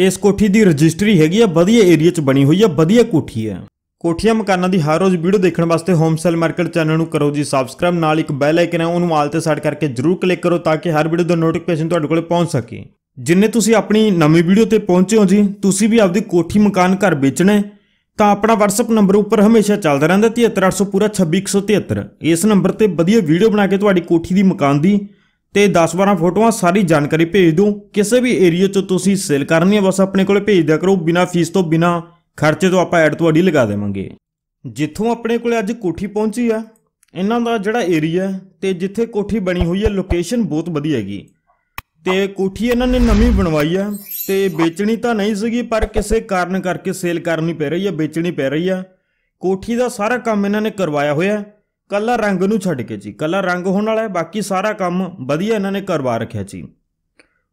ਇਸ ਕੋਠੀ ਦੀ ਰਜਿਸਟਰੀ ਹੈਗੀ ਆ ਵਧੀਆ ਏਰੀਆ 'ਚ ਬਣੀ ਹੋਈ ਆ ਵਧੀਆ ਕੋਠੀ ਆ ਕੋਠੀਆਂ ਮਕਾਨਾਂ ਦੀ ਹਰ ਰੋਜ਼ ਵੀਡੀਓ ਦੇਖਣ ਵਾਸਤੇ ਹੋਮ ਸੇਲ ਮਾਰਕੀਟ ਚੈਨਲ ਨੂੰ ਕਰੋ ਜੀ ਸਬਸਕ੍ਰਾਈਬ ਨਾਲ ਇੱਕ ਬੈਲ ਆਈਕਨ ਹੈ ਉਹਨੂੰ ਆਲ ਤੇ ਸੈਟ ਕਰਕੇ ਜਰੂਰ ਕਲਿੱਕ ਕਰੋ ਤਾਂ ਕਿ ਹਰ ਵੀਡੀਓ ਦਾ ਨੋਟੀਫਿਕੇਸ਼ਨ ਤੁਹਾਡੇ ਕੋਲ ਪਹੁੰਚ ਸਕੇ ਜਿੰਨੇ ਤੁਸੀਂ ਆਪਣੀ ਨਵੀਂ ਵੀਡੀਓ ਤੇ ਪਹੁੰਚੇ ਹੋ ਜੀ ਤੁਸੀਂ ਵੀ ਆਪਦੀ ਕੋਠੀ ਮਕਾਨ ਘਰ ਵੇਚਣਾ ਹੈ ਤਾਂ ਆਪਣਾ WhatsApp ਨੰਬਰ ਉੱਪਰ ਹਮੇਸ਼ਾ ਚੱਲਦਾ ਰਹਿੰਦਾ 7380 ਪੂਰਾ 26173 ਇਸ ਨੰਬਰ ਤੇ ਵਧੀਆ ਵੀਡੀਓ ਬਣਾ ਕੇ ਤੁਹਾਡੀ ਕੋਠੀ ਦੀ ਮਕਾਨ ਦੀ ਤੇ 10-12 ਫੋਟੋਆਂ ਸਾਰੀ ਜਾਣਕਾਰੀ ਭੇਜ ਦਿਓ ਕਿਸੇ ਵੀ ਏਰੀਆ 'ਚ ਤੁਸੀਂ ਸੇਲ ਕਰਨੀ ਹੈ ਬਸ ਆਪਣੇ ਕੋਲੇ ਭੇਜ ਦਿਆ ਕਰੋ ਬਿਨਾ ਫੀਸ ਤੋਂ ਬਿਨਾ ਖਰਚੇ ਤੋਂ ਆਪਾਂ ਐਡ ਤੁਹਾਡੀ ਲਗਾ ਦੇਵਾਂਗੇ ਜਿੱਥੋਂ ਆਪਣੇ ਕੋਲੇ ਅੱਜ ਕੋਠੀ ਪਹੁੰਚੀ ਆ ਇਹਨਾਂ ਦਾ ਜਿਹੜਾ ਏਰੀਆ ਤੇ ਜਿੱਥੇ ਕੋਠੀ ਬਣੀ ਹੋਈ ਹੈ ਲੋਕੇਸ਼ਨ ਬਹੁਤ ਵਧੀਆ ਹੈਗੀ ਤੇ ਕੋਠੀ ਇਹਨਾਂ ਨੇ ਨਵੀਂ ਬਣਵਾਈ ਆ ਤੇ ਵੇਚਣੀ ਤਾਂ ਨਹੀਂ ਸੀਗੀ ਪਰ ਕਿਸੇ ਕਾਰਨ ਕਰਕੇ ਸੇਲ ਕਰਨੀ ਪੈ ਰਹੀ ਹੈ ਵੇਚਣੀ ਪੈ ਰਹੀ ਆ ਕੋਠੀ ਦਾ ਸਾਰਾ ਕੰਮ ਇਹਨਾਂ ਨੇ ਕਰਵਾਇਆ ਹੋਇਆ ਹੈ ਕੱਲਾ ਰੰਗ ਨੂੰ ਛੱਡ ਕੇ ਜੀ ਕੱਲਾ ਰੰਗ ਹੋਣ ਵਾਲਾ ਹੈ ਬਾਕੀ ਸਾਰਾ ਕੰਮ ਵਧੀਆ ਇਹਨਾਂ ਨੇ ਕਰਵਾ ਰੱਖਿਆ ਜੀ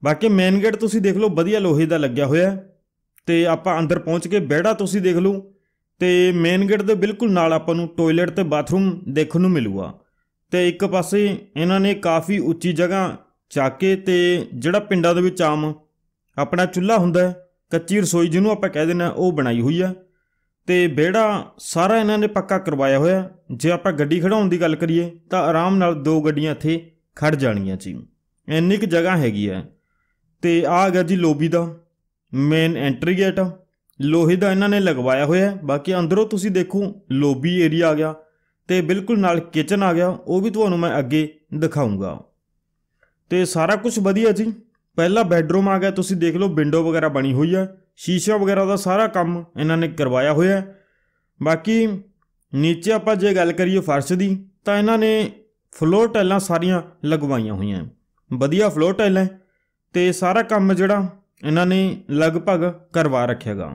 ਬਾਕੀ ਮੇਨ ਗੇਟ ਤੁਸੀਂ ਦੇਖ ਲਓ ਵਧੀਆ ਲੋਹੇ ਦਾ ਲੱਗਿਆ ਹੋਇਆ ਤੇ ਆਪਾਂ ਅੰਦਰ ਪਹੁੰਚ ਕੇ ਬਿਹੜਾ ਤੁਸੀਂ ਦੇਖ ਲਓ ਤੇ ਮੇਨ ਗੇਟ ਦੇ ਬਿਲਕੁਲ ਨਾਲ ਆਪਾਂ ਨੂੰ ਟਾਇਲਟ ਤੇ ਬਾਥਰੂਮ ਦੇਖਣ ਨੂੰ ਮਿਲੂਗਾ ਤੇ ਇੱਕ ਪਾਸੇ ਇਹਨਾਂ ਨੇ ਕਾਫੀ ਉੱਚੀ ਜਗ੍ਹਾ ਚਾਕੇ ਤੇ ਜਿਹੜਾ ਪਿੰਡਾਂ ਦੇ ਵਿੱਚ ਆਮ ਆਪਣਾ ਚੁੱਲ੍ਹਾ ਹੁੰਦਾ ਹੈ ਕੱਚੀ ਰਸੋਈ ਜਿਹਨੂੰ ਆਪਾਂ ਕਹਿ ਦਿੰਦੇ ਉਹ ਬਣਾਈ ਹੋਈ ਆ ਤੇ ਵਿਹੜਾ ਸਾਰਾ ਇਹਨਾਂ ਨੇ ਪੱਕਾ ਕਰਵਾਇਆ ਹੋਇਆ ਜੇ ਆਪਾਂ ਗੱਡੀ ਖੜਾਉਣ ਦੀ ਗੱਲ ਕਰੀਏ ਤਾਂ ਆਰਾਮ ਨਾਲ ਦੋ ਗੱਡੀਆਂ ਇੱਥੇ ਖੜ ਜਾਣੀਆਂ ਜੀ ਇੰਨੀ ਕੁ ਜਗ੍ਹਾ ਹੈਗੀ ਆ ਤੇ ਆ ਗਿਆ ਜੀ ਲੋਬੀ ਦਾ ਮੇਨ ਐਂਟਰੀ ਗੇਟ ਲੋਹੇ ਦਾ ਇਹਨਾਂ ਨੇ ਲਗਵਾਇਆ ਹੋਇਆ ਬਾਕੀ ਅੰਦਰੋਂ ਤੁਸੀਂ ਦੇਖੋ ਲੋਬੀ ਏਰੀਆ ਆ ਗਿਆ ਤੇ ਬਿਲਕੁਲ ਨਾਲ ਕਿਚਨ ਆ ਗਿਆ ਉਹ ਵੀ ਤੁਹਾਨੂੰ ਮੈਂ ਅੱਗੇ ਦਿਖਾਉਂਗਾ ਤੇ ਸਾਰਾ ਕੁਝ ਵਧੀਆ ਜੀ ਪਹਿਲਾ ਬੈੱਡਰੂਮ ਆ ਗਿਆ ਤੁਸੀਂ ਦੇਖ ਲਓ ਵਿੰਡੋ ਵਗੈਰਾ ਬਣੀ ਹੋਈ ਆ ਸ਼ੀਸ਼ਾ ਵਗੈਰਾ ਦਾ ਸਾਰਾ ਕੰਮ ਇਹਨਾਂ ਨੇ ਕਰਵਾਇਆ ਹੋਇਆ ਬਾਕੀ ਨੀਚੇ ਆਪਾਂ ਜੇ ਗੱਲ ਕਰੀਏ ਫਰਸ਼ ਦੀ ਤਾਂ ਇਹਨਾਂ ਨੇ ਫਲੋਰ ਟਾਈਲਾਂ ਸਾਰੀਆਂ ਲਗਵਾਈਆਂ ਹੋਈਆਂ ਵਧੀਆ ਫਲੋਰ ਟਾਈਲਾਂ ਤੇ ਸਾਰਾ ਕੰਮ ਜਿਹੜਾ ਇਹਨਾਂ ਨੇ ਲਗਭਗ ਕਰਵਾ ਰੱਖਿਆਗਾ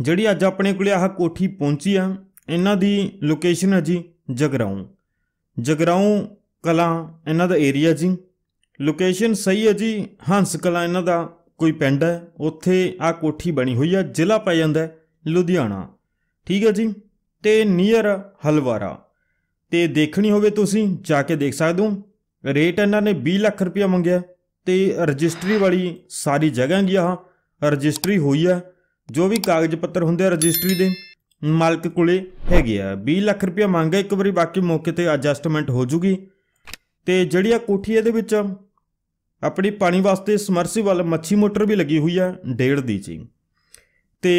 ਜਿਹੜੀ ਅੱਜ ਆਪਣੇ ਕੋਲੇ ਆਹ ਕੋਠੀ ਪਹੁੰਚੀ ਆ ਇਹਨਾਂ ਦੀ ਲੋਕੇਸ਼ਨ ਹੈ ਜੀ ਜਗਰਾਉਂ ਜਗਰਾਉਂ ਕਲਾ ਇਹਨਾਂ ਦਾ ਏਰੀਆ ਜੀ ਲੋਕੇਸ਼ਨ ਸਹੀ ਹੈ ਜੀ ਹੰਸ ਕਲਾ ਇਹਨਾਂ ਦਾ ਕੋਈ ਪਿੰਡ ਹੈ ਉੱਥੇ ਆ ਕੋਠੀ ਬਣੀ ਹੋਈ ਆ ਜ਼ਿਲ੍ਹਾ ਪੈ ਜਾਂਦਾ ਲੁਧਿਆਣਾ ਠੀਕ ਹੈ ਜੀ ਤੇ ਨੀਅਰ ਹਲਵਾਰਾ ਤੇ ਦੇਖਣੀ ਹੋਵੇ ਤੁਸੀਂ ਜਾ ਕੇ ਦੇਖ ਸਕਦੇ ਹੋ ਰੇਟ ਇਹਨਾਂ ਨੇ 20 ਲੱਖ ਰੁਪਇਆ ਮੰਗਿਆ ਤੇ ਰਜਿਸਟਰੀ ਵਾਲੀ ਸਾਰੀ ਜਗ੍ਹਾ ਦੀ ਆ ਰਜਿਸਟਰੀ ਹੋਈ ਆ ਜੋ ਵੀ ਕਾਗਜ਼ ਪੱਤਰ ਹੁੰਦੇ ਆ ਰਜਿਸਟਰੀ ਦੇ ਮਾਲਕ ਕੋਲੇ ਹੈਗੇ ਆ 20 ਲੱਖ ਰੁਪਇਆ ਮੰਗਿਆ ਇੱਕ ਵਾਰੀ ਬਾਕੀ ਮੌਕੇ ਤੇ ਐਡਜਸਟਮੈਂਟ ਹੋ ਜੂਗੀ ਤੇ ਜਿਹੜੀ ਆ ਕੋਠੀ ਇਹਦੇ ਵਿੱਚ ਆਪਣੀ ਪਾਣੀ ਵਾਸਤੇ ਸਮਰਸੀਬਲ ਮੱਛੀ ਮੋਟਰ ਵੀ ਲੱਗੀ ਹੋਈ ਆ ਡੇਢ ਦੀ ਜੀ ਤੇ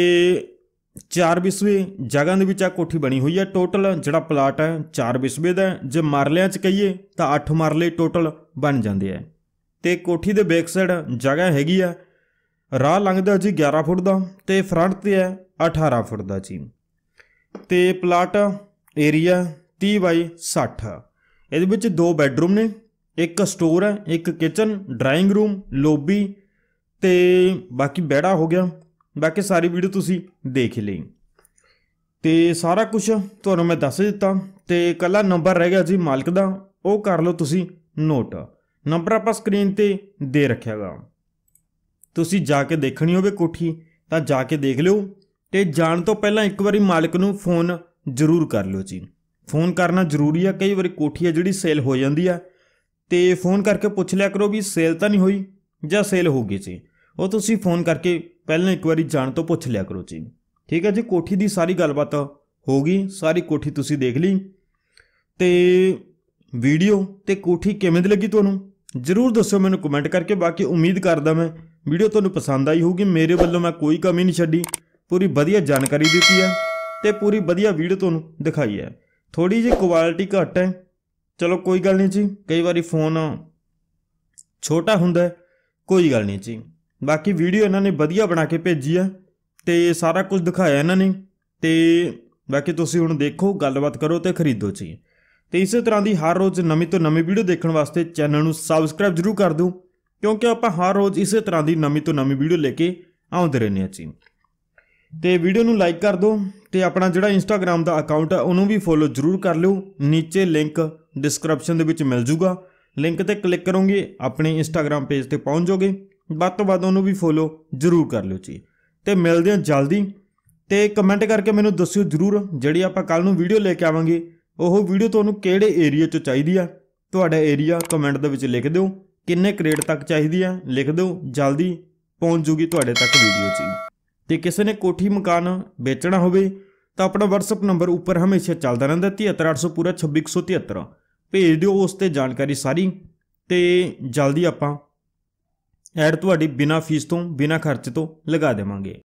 4 ਬਿਸਵੇ ਜਗ੍ਹਾ ਦੇ ਵਿੱਚ ਆ ਕੋਠੀ ਬਣੀ ਹੋਈ ਹੈ ਟੋਟਲ ਜਿਹੜਾ ਪਲਾਟ ਹੈ 4 ਬਿਸਵੇ ਦਾ ਜੇ ਮਰਲਿਆਂ ਚ ਕਹੀਏ ਤਾਂ 8 ਮਰਲੇ ਟੋਟਲ ਬਣ ਜਾਂਦੇ ਆ ਤੇ ਕੋਠੀ ਦੇ ਬੈਕ ਸਾਈਡ ਜਗ੍ਹਾ ਹੈਗੀ ਆ ਰਾਹ ਲੰਘਦਾ ਜੀ 11 ਫੁੱਟ ਦਾ ਤੇ ਫਰੰਟ ਤੇ ਹੈ 18 ਫੁੱਟ ਦਾ ਜੀ ਤੇ ਪਲਾਟ ਏਰੀਆ 30 ਬਾਈ 60 ਇਹਦੇ ਵਿੱਚ ਦੋ ਬੈੱਡਰੂਮ ਨੇ ਇੱਕ ਸਟੋਰ ਹੈ ਇੱਕ ਕਿਚਨ ਡਰਾਇੰਗ ਰੂਮ ਲੋਬੀ ਤੇ ਬਾਕੀ ਬੈੜਾ ਹੋ ਗਿਆ ਬਾਕੀ ਸਾਰੀ ਵੀਡੀਓ ਤੁਸੀਂ ਦੇਖ ਲਈ ਤੇ ਸਾਰਾ ਕੁਝ ਤੁਹਾਨੂੰ ਮੈਂ ਦੱਸ ਦਿੱਤਾ ਤੇ ਕੱਲਾ ਨੰਬਰ ਰਹਿ ਗਿਆ ਜੀ ਮਾਲਕ ਦਾ ਉਹ ਕਰ ਲਓ ਤੁਸੀਂ ਨੋਟ ਨੰਬਰ ਆਪਾਂ ਸਕਰੀਨ ਤੇ ਦੇ ਰੱਖਿਆਗਾ ਤੁਸੀਂ ਜਾ ਕੇ ਦੇਖਣੀ ਹੋਵੇ ਕੋਠੀ ਤਾਂ ਜਾ ਕੇ ਦੇਖ ਲਿਓ ਤੇ ਜਾਣ ਤੋਂ ਪਹਿਲਾਂ ਇੱਕ ਵਾਰੀ ਮਾਲਕ ਨੂੰ ਫੋਨ ਜ਼ਰੂਰ ਕਰ ਲਿਓ ਜੀ ਫੋਨ ਕਰਨਾ ਜ਼ਰੂਰੀ ਆ ਕਈ ਵਾਰੀ ਕੋਠੀ ਆ ਜਿਹੜੀ ਸੇਲ ਹੋ ਜਾਂਦੀ ਆ ਤੇ ਫੋਨ ਕਰਕੇ ਪੁੱਛ ਲਿਆ ਕਰੋ ਵੀ ਸੇਲ ਤਾਂ ਨਹੀਂ ਹੋਈ ਜਾਂ ਸੇਲ ਹੋ ਗਈ ਸੀ ਉਹ ਤੁਸੀਂ ਫੋਨ ਕਰਕੇ ਪਹਿਲਾਂ ਇੱਕ ਵਾਰੀ ਜਾਣ ਤੋਂ ਪੁੱਛ ਲਿਆ ਕਰੋ ਜੀ ਠੀਕ ਹੈ ਜੀ ਕੋਠੀ ਦੀ ਸਾਰੀ ਗੱਲਬਾਤ ਹੋ ਗਈ ਸਾਰੀ ਕੋਠੀ ਤੁਸੀਂ ਦੇਖ ਲਈ ਤੇ ਵੀਡੀਓ ਤੇ ਕੋਠੀ ਕਿਵੇਂ ਦੀ ਲੱਗੀ ਤੁਹਾਨੂੰ ਜਰੂਰ ਦੱਸੋ ਮੈਨੂੰ ਕਮੈਂਟ ਕਰਕੇ ਬਾਕੀ ਉਮੀਦ ਕਰਦਾ ਮੈਂ ਵੀਡੀਓ ਤੁਹਾਨੂੰ ਪਸੰਦ ਆਈ ਹੋਊਗੀ ਮੇਰੇ ਵੱਲੋਂ ਮੈਂ ਕੋਈ ਕਮੀ ਨਹੀਂ ਛੱਡੀ ਪੂਰੀ ਵਧੀਆ ਜਾਣਕਾਰੀ ਦਿੱਤੀ ਹੈ ਤੇ ਪੂਰੀ ਵਧੀਆ ਵੀਡੀਓ ਤੁਹਾਨੂੰ ਦਿਖਾਈ ਹੈ ਥੋੜੀ ਜਿਹੀ ਕੁਆਲਿਟੀ ਘੱਟ ਹੈ ਚਲੋ ਕੋਈ ਗੱਲ ਨਹੀਂ ਜੀ ਕਈ ਵਾਰੀ ਫੋਨ ਛੋਟਾ ਹੁੰਦਾ ਕੋਈ ਗੱਲ ਨਹੀਂ ਜੀ ਬਾਕੀ ਵੀਡੀਓ ਇਹਨਾਂ ਨੇ ਵਧੀਆ ਬਣਾ ਕੇ ਭੇਜੀ ਆ ਤੇ ਸਾਰਾ ਕੁਝ ਦਿਖਾਇਆ ਇਹਨਾਂ ਨੇ ਤੇ ਬਾਕੀ ਤੁਸੀਂ ਹੁਣ ਦੇਖੋ ਗੱਲਬਾਤ ਕਰੋ ਤੇ ਖਰੀਦੋ ਜੀ ਤੇ ਇਸੇ ਤਰ੍ਹਾਂ ਦੀ ਹਰ ਰੋਜ਼ ਨਵੀਂ ਤੋਂ ਨਵੀਂ ਵੀਡੀਓ ਦੇਖਣ ਵਾਸਤੇ ਚੈਨਲ ਨੂੰ ਸਬਸਕ੍ਰਾਈਬ ਜ਼ਰੂਰ ਕਰ ਦਿਓ ਕਿਉਂਕਿ ਆਪਾਂ ਹਰ ਰੋਜ਼ ਇਸੇ ਤਰ੍ਹਾਂ ਦੀ ਨਵੀਂ ਤੋਂ ਨਵੀਂ ਵੀਡੀਓ ਲੈ ਕੇ ਆਉਂਦੇ ਰਹਿੰਦੇ ਹਾਂ ਜੀ ਤੇ ਵੀਡੀਓ ਨੂੰ ਲਾਈਕ ਕਰ ਦਿਓ ਤੇ ਆਪਣਾ ਜਿਹੜਾ ਇੰਸਟਾਗ੍ਰam ਦਾ ਅਕਾਊਂਟ ਹੈ ਉਹਨੂੰ ਵੀ ਫੋਲੋ ਜ਼ਰੂਰ ਕਰ ਲਿਓ ਨੀਚੇ ਲਿੰਕ ਡਿਸਕ੍ਰਿਪਸ਼ਨ ਦੇ ਵਿੱਚ ਮਿਲ ਜੂਗਾ ਲਿੰਕ ਤੇ ਕਲਿੱਕ ਕਰੋਗੇ ਆਪਣੇ ਇੰਸਟਾਗ੍ਰam ਪੇਜ ਤੇ ਪਹੁੰਚ ਜਾਓਗੇ ਵੱਧ ਤੋਂ ਵੱਧ ਉਹਨੂੰ ਵੀ ਫੋਲੋ ਜ਼ਰੂਰ ਕਰ ਲਿਓ ਜੀ ਤੇ ਮਿਲਦੇ ਹਾਂ ਜਲਦੀ ਤੇ ਕਮੈਂਟ ਕਰਕੇ ਮੈਨੂੰ ਦੱਸਿਓ ਜ਼ਰੂਰ ਜਿਹੜੀ ਆਪਾਂ ਕੱਲ ਨੂੰ ਵੀਡੀਓ ਲੈ ਕੇ ਆਵਾਂਗੇ ਉਹ ਵੀਡੀਓ ਤੁਹਾਨੂੰ ਕਿਹੜੇ ਏਰੀਆ 'ਚ ਚਾਹੀਦੀ ਆ ਤੁਹਾਡਾ ਏਰੀਆ ਕਮੈਂਟ ਦੇ ਵਿੱਚ ਲਿਖ ਦਿਓ ਕਿੰਨੇ ਕ੍ਰੇਡ ਤੱਕ ਚਾਹੀਦੀ ਆ ਲਿਖ ਦਿਓ ਜਲਦੀ ਪਹੁੰਚ ਜੂਗੀ ਤੁਹਾਡੇ ਤੱਕ ਵੀਡੀਓ ਜੀ ਤੇ ਕਿਸੇ ਨੇ ਕੋਠੀ ਮਕਾਨ ਵੇਚਣਾ ਹੋਵੇ ਤਾਂ ਆਪਣਾ WhatsApp ਨੰਬਰ ਉੱਪਰ ਹਮੇਸ਼ਾ ਚੱਲਦਾ ਰਹਿੰਦਾ 73800 ਪੂਰਾ 26173 ਭੇਜ ਦਿਓ ਉਸ ਤੇ ਜਾਣਕਾਰੀ ਸਾਰੀ ਤੇ ਜਲਦੀ ਆਪਾਂ ਐਡ ਤੁਹਾਡੀ ਬਿਨਾ ਫੀਸ ਤੋਂ ਬਿਨਾ ਖਰਚ ਤੋਂ ਲਗਾ ਦੇਵਾਂਗੇ